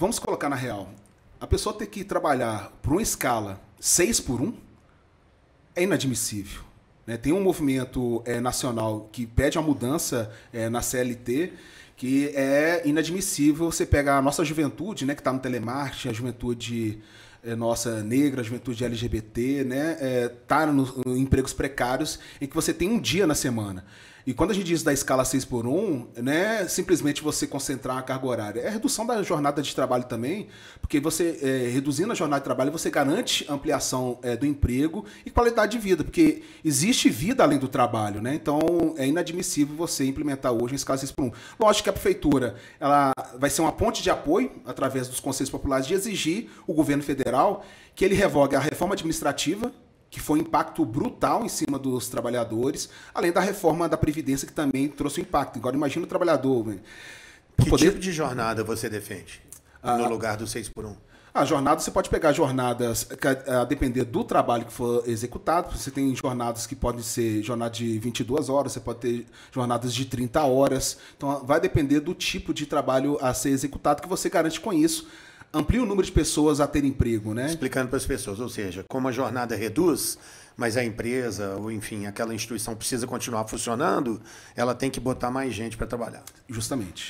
vamos colocar na real. A pessoa ter que trabalhar por uma escala 6 por 1 é inadmissível. Né? Tem um movimento é, nacional que pede a mudança é, na CLT que é inadmissível você pegar a nossa juventude, né, que está no telemarketing, a juventude é, nossa negra, a juventude LGBT, né, é, tá nos empregos precários, em que você tem um dia na semana. E quando a gente diz da escala 6 por 1, né, simplesmente você concentrar a carga horária. É a redução da jornada de trabalho também, porque você, é, reduzindo a jornada de trabalho, você garante ampliação é, do emprego e qualidade de vida, porque existe vida além do trabalho, né? Então é inadmissível você implementar hoje a escala 6 por 1. Lógico que a prefeitura ela vai ser uma ponte de apoio, através dos conselhos populares, de exigir o governo federal que ele revogue a reforma administrativa que foi um impacto brutal em cima dos trabalhadores, além da reforma da Previdência que também trouxe um impacto. Agora imagina o trabalhador. Que poder... tipo de jornada você defende ah, no lugar do 6 por 1? A jornada, você pode pegar jornadas, a depender do trabalho que for executado. Você tem jornadas que podem ser jornada de 22 horas, você pode ter jornadas de 30 horas. Então, vai depender do tipo de trabalho a ser executado que você garante com isso amplia o número de pessoas a ter emprego, né? Explicando para as pessoas, ou seja, como a jornada reduz, mas a empresa, ou enfim, aquela instituição precisa continuar funcionando, ela tem que botar mais gente para trabalhar. Justamente.